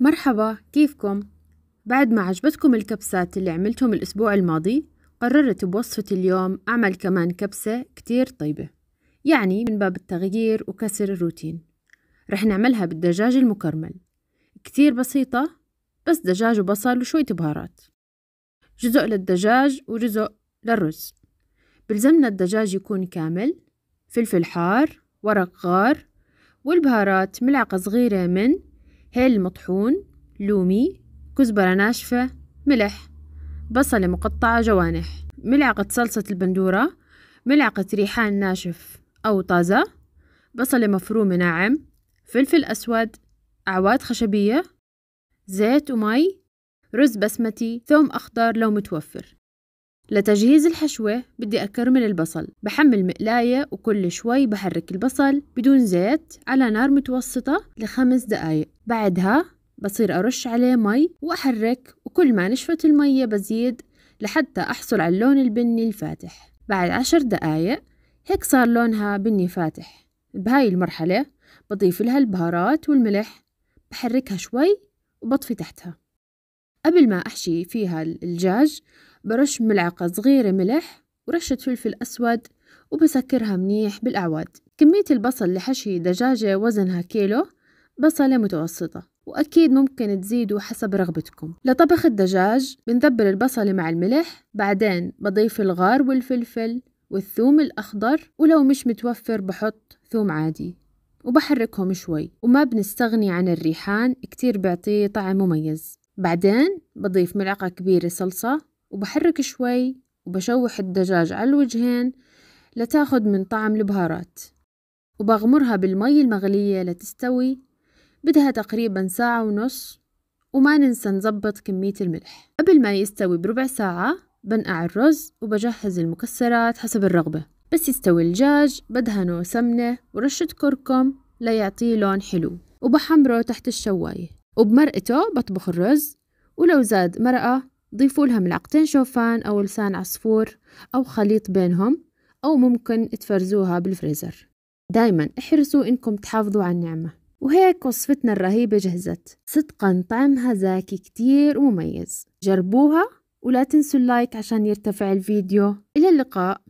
مرحبا كيفكم؟ بعد ما عجبتكم الكبسات اللي عملتهم الأسبوع الماضي قررت بوصفة اليوم أعمل كمان كبسة كتير طيبة يعني من باب التغيير وكسر الروتين رح نعملها بالدجاج المكرمل كتير بسيطة بس دجاج وبصل وشوية بهارات جزء للدجاج وجزء للرز بلزمنا الدجاج يكون كامل فلفل حار ورق غار والبهارات ملعقة صغيرة من هيل مطحون لومي كزبرة ناشفة ملح بصلة مقطعة جوانح ملعقة صلصة البندورة ملعقة ريحان ناشف أو طازة بصلة مفرومة ناعم فلفل أسود أعواد خشبية زيت ومي رز بسمتي ثوم أخضر لو متوفر لتجهيز الحشوة بدي أكرمل البصل بحمل مقلاية وكل شوي بحرك البصل بدون زيت على نار متوسطة لخمس دقايق بعدها بصير أرش عليه مي وأحرك وكل ما نشفت المية بزيد لحتى أحصل على اللون البني الفاتح بعد عشر دقايق هيك صار لونها بني فاتح بهاي المرحلة بضيف لها البهارات والملح بحركها شوي وبطفي تحتها قبل ما أحشي فيها الجاج برش ملعقة صغيرة ملح ورشة فلفل أسود وبسكرها منيح بالأعواد كمية البصل لحشي دجاجة وزنها كيلو بصلة متوسطة وأكيد ممكن تزيدوا حسب رغبتكم لطبخ الدجاج بنذبل البصلة مع الملح بعدين بضيف الغار والفلفل والثوم الأخضر ولو مش متوفر بحط ثوم عادي وبحركهم شوي وما بنستغني عن الريحان كتير بيعطيه طعم مميز بعدين بضيف ملعقة كبيرة صلصة وبحرك شوي وبشوح الدجاج على الوجهين لتاخد من طعم البهارات وبغمرها بالمي المغلية لتستوي بدها تقريبا ساعة ونص وما ننسى نظبط كمية الملح قبل ما يستوي بربع ساعة بنقع الرز وبجهز المكسرات حسب الرغبة بس يستوي الدجاج بدهنه سمنة ورشة كركم ليعطيه لون حلو وبحمره تحت الشواية وبمرقته بطبخ الرز ولو زاد مرقة ضيفوا لها ملعقتين شوفان أو لسان عصفور أو خليط بينهم أو ممكن تفرزوها بالفريزر دايما احرصوا إنكم تحافظوا على النعمة وهيك وصفتنا الرهيبة جهزت صدقا طعمها زاكي كتير ومميز جربوها ولا تنسوا اللايك عشان يرتفع الفيديو إلى اللقاء